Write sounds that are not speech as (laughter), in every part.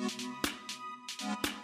Thank you.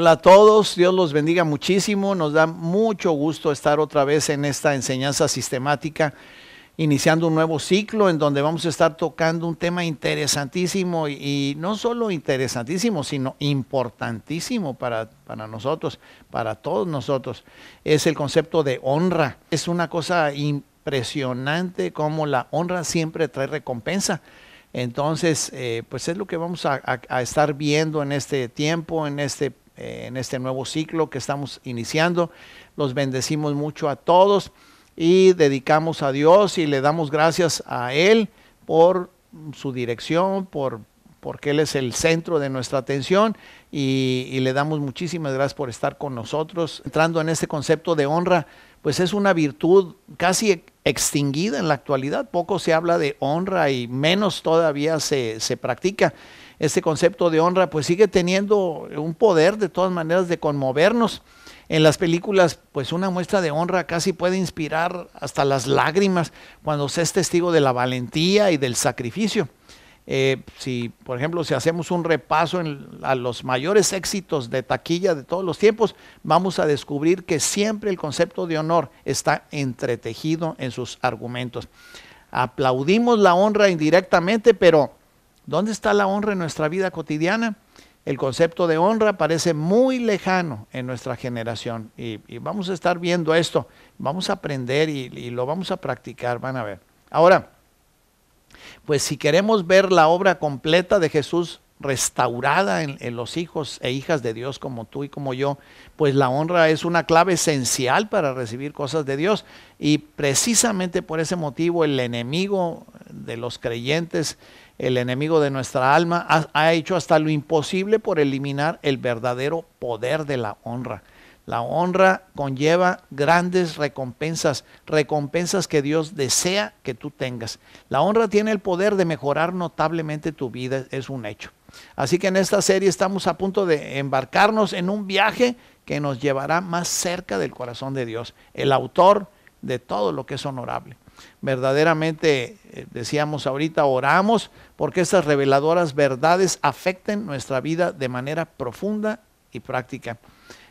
Hola a todos, Dios los bendiga muchísimo. Nos da mucho gusto estar otra vez en esta enseñanza sistemática, iniciando un nuevo ciclo en donde vamos a estar tocando un tema interesantísimo y, no solo interesantísimo, sino importantísimo para, para nosotros, para todos nosotros. Es el concepto de honra. Es una cosa impresionante como la honra siempre trae recompensa. Entonces, eh, pues es lo que vamos a estar viendo en este tiempo, en este eh, en este nuevo ciclo que estamos iniciando. Los bendecimos mucho a todos y dedicamos a Dios y le damos gracias a Él por su dirección, por porque Él es el centro de nuestra atención y, y, le damos muchísimas gracias por estar con nosotros, entrando en este concepto de honra pues es una virtud casi extinguida en la actualidad. Poco se habla de honra y menos todavía se, se practica. Este concepto de honra pues sigue teniendo un poder de todas maneras de conmovernos. En las películas, pues una muestra de honra casi puede inspirar hasta las lágrimas cuando se es testigo de la valentía y del sacrificio. Eh, si, por ejemplo, si hacemos un repaso en, a los mayores éxitos de taquilla de todos los tiempos, vamos a descubrir que siempre el concepto de honor está entretejido en sus argumentos. Aplaudimos la honra indirectamente, pero ¿dónde está la honra en nuestra vida cotidiana? El concepto de honra parece muy lejano en nuestra generación y, vamos a estar viendo esto, vamos a aprender y lo vamos a practicar, van a ver. Ahora, pues si queremos ver la obra completa de Jesús restaurada en, los hijos e hijas de Dios como tú y como yo, pues la honra es una clave esencial para recibir cosas de Dios. Y precisamente por ese motivo el enemigo de los creyentes, el enemigo de nuestra alma, ha hecho hasta lo imposible por eliminar el verdadero poder de la honra. La honra conlleva grandes recompensas, recompensas que Dios desea que tú tengas. La honra tiene el poder de mejorar notablemente tu vida, es un hecho. Así que en esta serie estamos a punto de embarcarnos en un viaje que nos llevará más cerca del corazón de Dios, el autor de todo lo que es honorable. Verdaderamente, eh, decíamos ahorita, oramos porque estas reveladoras verdades afecten nuestra vida de manera profunda y práctica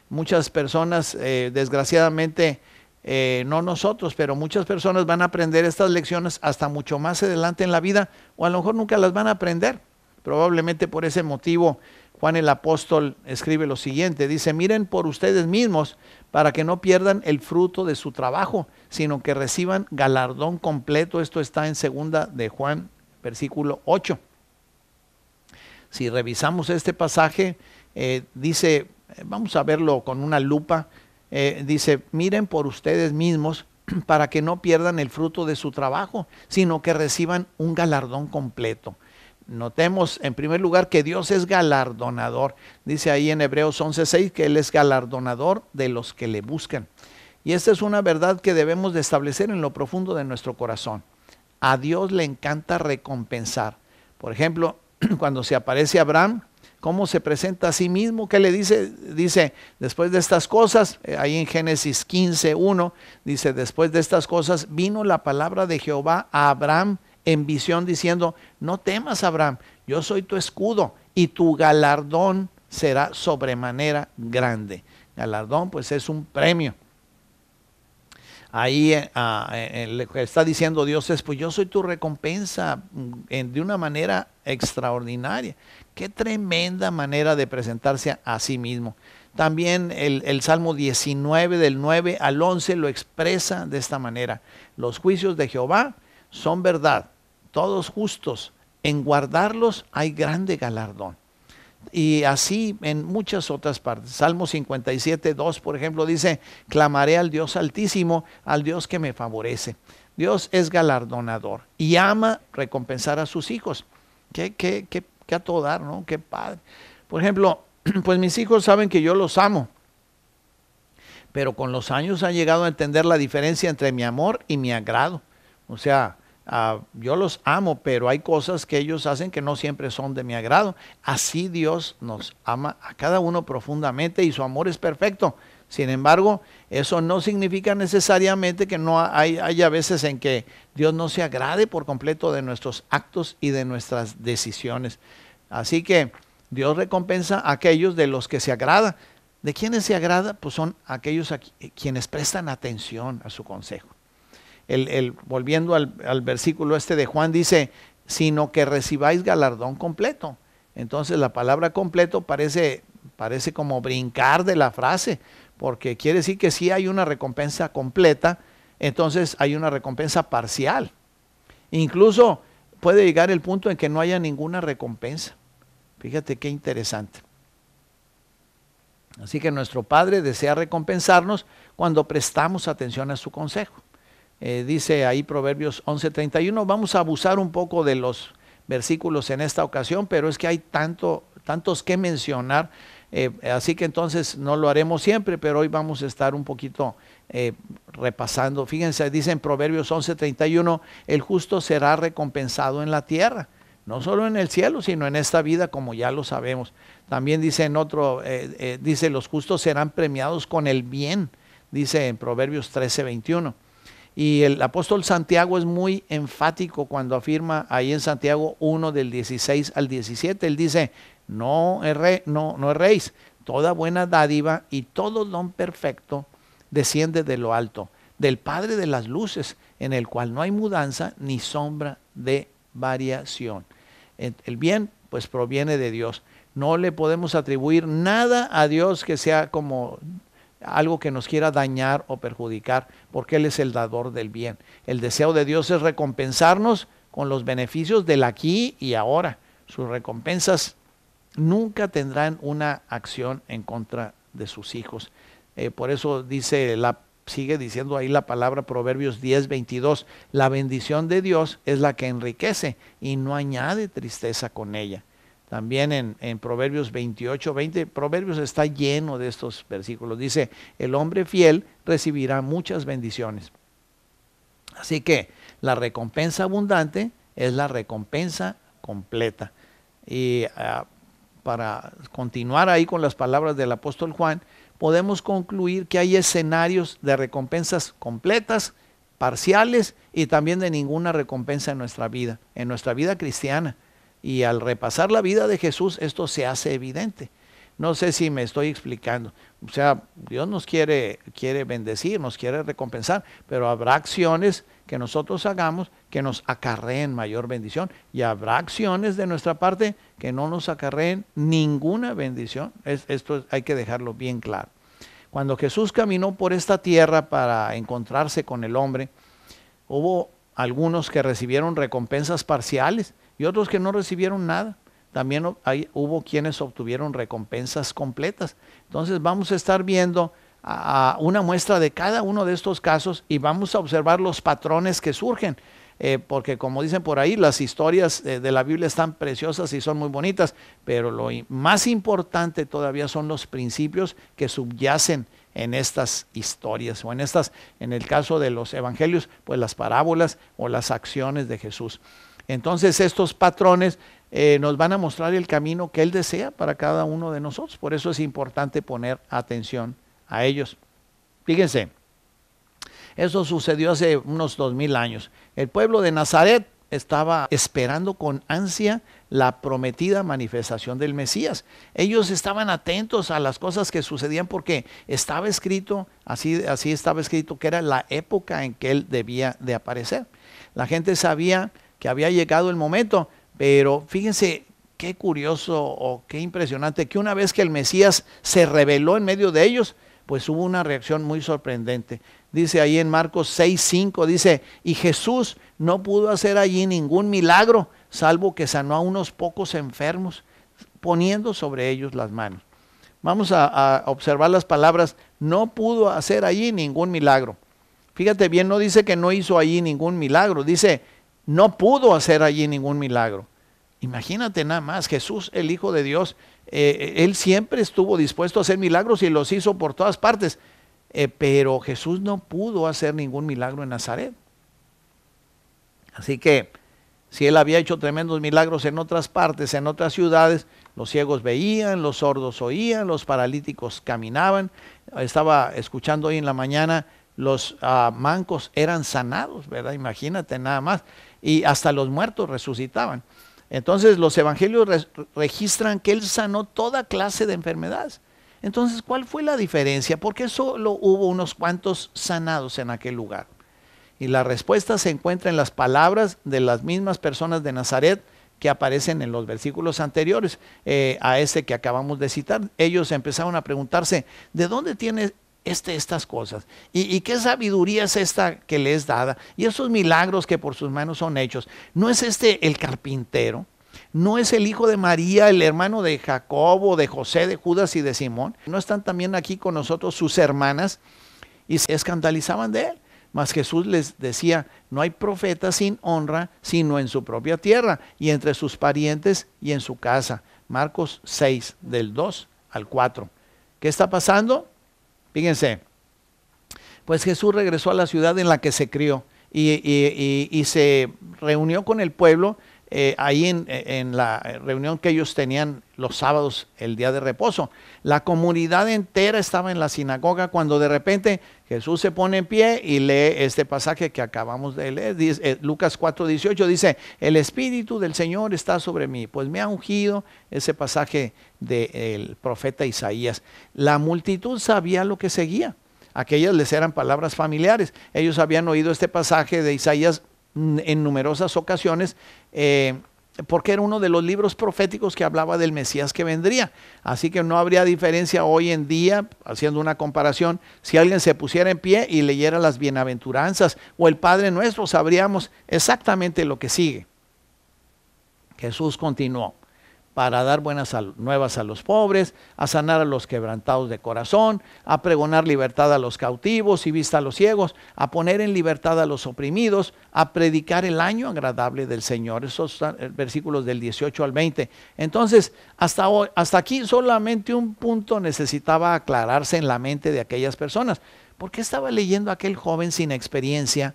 muchas personas, eh, desgraciadamente, eh, no nosotros, pero muchas personas van a aprender estas lecciones hasta mucho más adelante en la vida, o a lo mejor nunca las van a aprender. Probablemente por ese motivo Juan el apóstol escribe lo siguiente, dice, miren por ustedes mismos para que no pierdan el fruto de su trabajo, sino que reciban galardón completo. Esto está en segunda de Juan, versículo 8. Si revisamos este pasaje, eh, dice eh, vamos a verlo con una lupa, eh, dice, miren por ustedes mismos (clears throat) para que no pierdan el fruto de su trabajo, sino que reciban un galardón completo. Notemos en primer lugar que Dios es galardonador. Dice ahí en Hebreos 11:6 que Él es galardonador de los que le buscan. Y esta es una verdad que debemos de establecer en lo profundo de nuestro corazón. A Dios le encanta recompensar. Por ejemplo, (clears throat) cuando se aparece Abraham, cómo se presenta a sí mismo, qué le dice, dice, después de estas cosas, eh, ahí en Génesis 15, 1, dice, después de estas cosas vino la palabra de Jehová a Abraham en visión diciendo, no temas Abraham, yo soy tu escudo y tu galardón será sobremanera grande. Galardón pues es un premio ahí eh, ah, eh, está diciendo Dios es, pues yo soy tu recompensa mm, de una manera extraordinaria. Qué tremenda manera de presentarse a, sí mismo. También el Salmo 19 del 9 al 11 lo expresa de esta manera. Los juicios de Jehová son verdad, todos justos. En guardarlos hay grande galardón. Y así en muchas otras partes. Salmo 57, 2, por ejemplo, dice, clamaré al Dios altísimo, al Dios que me favorece. Dios es galardonador y ama recompensar a sus hijos. Qué, qué, qué, qué a todo dar, ¿no? Qué padre. Por ejemplo, (clears throat) pues mis hijos saben que yo los amo pero con los años han llegado a entender la diferencia entre mi amor y mi agrado. O sea, Ah, yo los amo, pero hay cosas que ellos hacen que no siempre son de mi agrado. Así Dios nos ama a cada uno profundamente y su amor es perfecto. Sin embargo, eso no significa necesariamente que no haya veces en que Dios no se agrade por completo de nuestros actos y de nuestras decisiones. Así que Dios recompensa a aquellos de los que se agrada. ¿De quiénes se agrada? Pues son aquellos a quienes prestan atención a su consejo volviendo al, versículo este de Juan, dice, sino que recibáis galardón completo. Entonces la palabra completo parece, parece como brincar de la frase, porque quiere decir que si hay una recompensa completa, entonces hay una recompensa parcial. Incluso puede llegar el punto en que no haya ninguna recompensa. Fíjate qué interesante. Así que nuestro Padre desea recompensarnos cuando prestamos atención a su consejo. Eh, dice ahí Proverbios 11:31, vamos a abusar un poco de los versículos en esta ocasión, pero es que hay tanto, tantos que mencionar, eh, así que entonces no lo haremos siempre, pero hoy vamos a estar un poquito eh, repasando. Fíjense, dice en Proverbios 11:31, el justo será recompensado en la tierra, no solo en el cielo, sino en esta vida, como ya lo sabemos. También dice en otro, dice, los justos serán premiados con el bien, dice en Proverbios 13:21. Y el apóstol Santiago es muy enfático cuando afirma ahí en Santiago 1 del 16 al 17. Él dice, no, no, no erréis, toda buena dádiva y todo don perfecto desciende de lo alto, del Padre de las Luces, en el cual no hay mudanza ni sombra de variación. El bien pues proviene de Dios. No le podemos atribuir nada a Dios que sea como algo que nos quiera dañar o perjudicar, porque Él es el dador del bien. El deseo de Dios es recompensarnos con los beneficios del aquí y ahora. Sus recompensas nunca tendrán una acción en contra de sus hijos. Eh, por eso dice la, sigue diciendo ahí la palabra Proverbios 10, 22, la bendición de Dios es la que enriquece y no añade tristeza con ella también en, Proverbios 28, 20. Proverbios está lleno de estos versículos. Dice, el hombre fiel recibirá muchas bendiciones. Así que la recompensa abundante es la recompensa completa. Y ah, para continuar ahí con las palabras del apóstol Juan, podemos concluir que hay escenarios de recompensas completas, parciales y también de ninguna recompensa en nuestra vida, en nuestra vida cristiana. Y al repasar la vida de Jesús, esto se hace evidente. No sé si me estoy explicando. O sea, Dios nos quiere, quiere bendecir, nos quiere recompensar, pero habrá acciones que nosotros hagamos que nos acarreen mayor bendición y habrá acciones de nuestra parte que no nos acarreen ninguna bendición. Es, esto hay que dejarlo bien claro. Cuando Jesús caminó por esta tierra para encontrarse con el hombre, hubo algunos que recibieron recompensas parciales y otros que no recibieron nada. También hubo quienes obtuvieron recompensas completas. Entonces vamos a estar viendo a, una muestra de cada uno de estos casos y vamos a observar los patrones que surgen. Eh, porque como dicen por ahí, las historias eh, de la Biblia están preciosas y son muy bonitas, pero lo más importante todavía son los principios que subyacen en estas historias o en estas, en el caso de los evangelios, pues las parábolas o las acciones de Jesús. Entonces estos patrones eh, nos van a mostrar el camino que Él desea para cada uno de nosotros. Por eso es importante poner atención a ellos. Fíjense, eso sucedió hace unos dos mil años. El pueblo de Nazaret estaba esperando con ansia la prometida manifestación del Mesías. Ellos estaban atentos a las cosas que sucedían porque estaba escrito, así, así estaba escrito, que era la época en que él debía de aparecer. La gente sabía que había llegado el momento, pero fíjense qué curioso o qué impresionante que una vez que el Mesías se reveló en medio de ellos, pues hubo una reacción muy sorprendente. Dice ahí en Marcos 6:5 dice, "Y Jesús no pudo hacer allí ningún milagro salvo que sanó a unos pocos enfermos, poniendo sobre ellos las manos. Vamos a, observar las palabras, no pudo hacer allí ningún milagro. Fíjate bien, no dice que no hizo allí ningún milagro, dice, no pudo hacer allí ningún milagro. Imagínate nada más, Jesús, el Hijo de Dios, eh, eh, él siempre estuvo dispuesto a hacer milagros y los hizo por todas partes, eh, pero Jesús no pudo hacer ningún milagro en Nazaret. Así que si él había hecho tremendos milagros en otras partes, en otras ciudades, los ciegos veían, los sordos oían, los paralíticos caminaban. Estaba escuchando hoy en la mañana, los ah, mancos eran sanados, ¿verdad? Imagínate nada más. Y hasta los muertos resucitaban. Entonces los evangelios registran que él sanó toda clase de enfermedades. Entonces, ¿cuál fue la diferencia? Porque solo hubo unos cuantos sanados en aquel lugar. Y la respuesta se encuentra en las palabras de las mismas personas de Nazaret que aparecen en los versículos anteriores eh, a este que acabamos de citar. Ellos empezaron a preguntarse, ¿de dónde tiene este, estas cosas? ¿Y, qué sabiduría es esta que le es dada? Y esos milagros que por sus manos son hechos. ¿No es este el carpintero? ¿No es el hijo de María, el hermano de Jacobo, de José, de Judas y de Simón? ¿No están también aquí con nosotros sus hermanas? Y se escandalizaban de él. Mas Jesús les decía, no hay profeta sin honra, sino en su propia tierra y entre sus parientes y en su casa. Marcos 6, del 2 al 4. ¿Qué está pasando? Fíjense. Pues Jesús regresó a la ciudad en la que se crió y, se reunió con el pueblo eh, ahí en, en, la reunión que ellos tenían los sábados, el día de reposo. La comunidad entera estaba en la sinagoga cuando de repente Jesús se pone en pie y lee este pasaje que acabamos de leer. Dice, eh, Lucas 4, 18 dice, el Espíritu del Señor está sobre mí, pues me ha ungido ese pasaje del profeta Isaías. La multitud sabía lo que seguía. Aquellas les eran palabras familiares. Ellos habían oído este pasaje de Isaías en numerosas ocasiones. Eh, porque era uno de los libros proféticos que hablaba del Mesías que vendría. Así que no habría diferencia hoy en día, haciendo una comparación, si alguien se pusiera en pie y leyera las bienaventuranzas o el Padre Nuestro, sabríamos exactamente lo que sigue. Jesús continuó para dar buenas nuevas a los pobres, a sanar a los quebrantados de corazón, a pregonar libertad a los cautivos y vista a los ciegos, a poner en libertad a los oprimidos, a predicar el año agradable del Señor. Esos eh, versículos del 18 al 20. Entonces, hasta, hoy, hasta aquí solamente un punto necesitaba aclararse en la mente de aquellas personas. ¿Por qué estaba leyendo aquel joven sin experiencia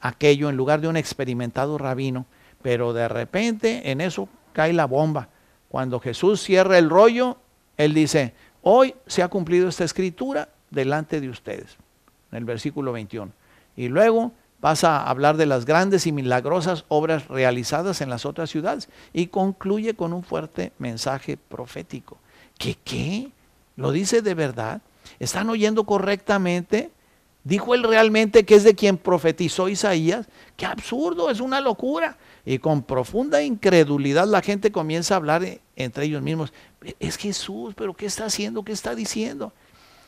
aquello en lugar de un experimentado rabino? Pero de repente en eso cae la bomba cuando Jesús cierra el rollo, Él dice, hoy se ha cumplido esta escritura delante de ustedes, en el versículo 21. Y luego pasa a hablar de las grandes y milagrosas obras realizadas en las otras ciudades y concluye con un fuerte mensaje profético. ¿Qué qué? ¿Lo dice de verdad? ¿Están oyendo correctamente? ¿Dijo él realmente que es de quien profetizó Isaías? ¡Qué absurdo! Es una locura. Y con profunda incredulidad la gente comienza a hablar entre ellos mismos. Es Jesús, pero ¿qué está haciendo? ¿Qué está diciendo?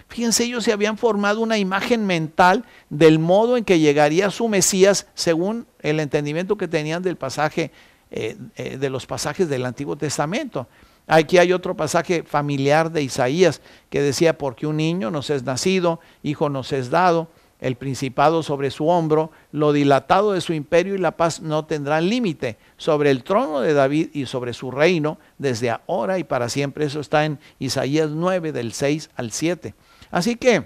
Fíjense, ellos se habían formado una imagen mental del modo en que llegaría su Mesías según el entendimiento que tenían del pasaje, eh, eh, de los pasajes del Antiguo Testamento. Aquí hay otro pasaje familiar de Isaías que decía, porque un niño nos es nacido, hijo nos es dado el principado sobre su hombro, lo dilatado de su imperio y la paz no tendrán límite sobre el trono de David y sobre su reino desde ahora y para siempre. Eso está en Isaías 9 del 6 al 7. Así que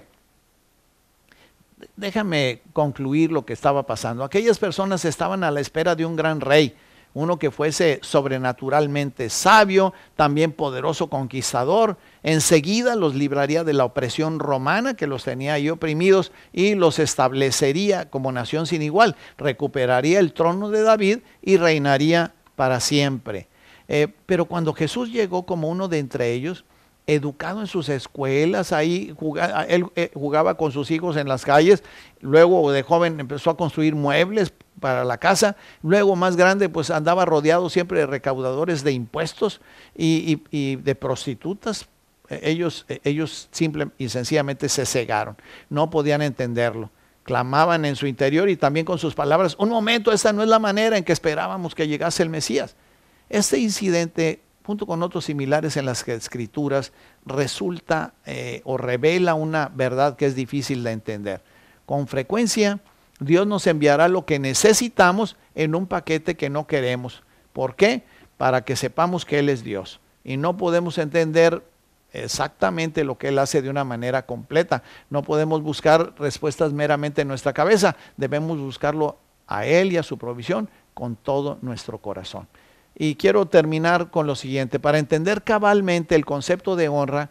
déjame concluir lo que estaba pasando. Aquellas personas estaban a la espera de un gran rey uno que fuese sobrenaturalmente sabio, también poderoso conquistador. Enseguida los libraría de la opresión romana que los tenía ahí oprimidos y los establecería como nación sin igual. Recuperaría el trono de David y reinaría para siempre. Eh, pero cuando Jesús llegó como uno de entre ellos, educado en sus escuelas, ahí él eh, jugaba con sus hijos en las calles, luego de joven empezó a construir muebles, para la casa. Luego más grande, pues andaba rodeado siempre de recaudadores de impuestos y, de prostitutas. E, ellos, e, ellos simple y sencillamente se cegaron, no podían entenderlo. Clamaban en su interior y también con sus palabras, un momento, esta no es la manera en que esperábamos que llegase el Mesías. Este incidente, junto con otros similares en las escrituras, resulta eh, o revela una verdad que es difícil de entender. Con frecuencia Dios nos enviará lo que necesitamos en un paquete que no queremos. ¿Por qué? Para que sepamos que Él es Dios. Y no podemos entender exactamente lo que Él hace de una manera completa. No podemos buscar respuestas meramente en nuestra cabeza. Debemos buscarlo a Él y a su provisión con todo nuestro corazón. Y quiero terminar con lo siguiente. Para entender cabalmente el concepto de honra,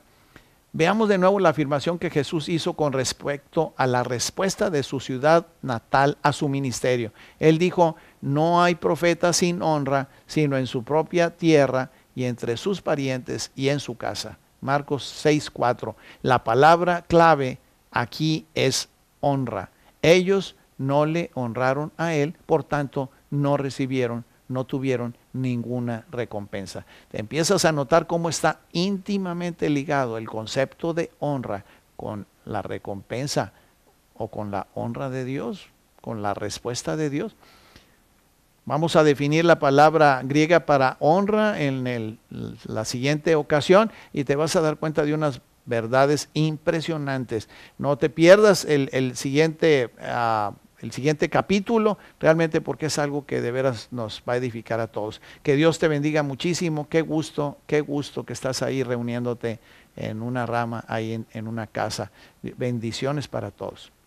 Veamos de nuevo la afirmación que Jesús hizo con respecto a la respuesta de su ciudad natal a su ministerio. Él dijo, no hay profeta sin honra, sino en su propia tierra y entre sus parientes y en su casa. Marcos 6:4. La palabra clave aquí es honra. Ellos no le honraron a él, por tanto no recibieron no tuvieron ninguna recompensa. empiezas a notar cómo está íntimamente ligado el concepto de honra con la recompensa o con la honra de Dios, con la respuesta de Dios. Vamos a definir la palabra griega para honra en la siguiente ocasión y te vas a dar cuenta de unas verdades impresionantes. No te pierdas el, siguiente ah, el siguiente capítulo, realmente porque es algo que de veras nos va a edificar a todos. Que Dios te bendiga muchísimo, qué gusto, qué gusto que estás ahí reuniéndote en una rama, ahí en, una casa. Bendiciones para todos.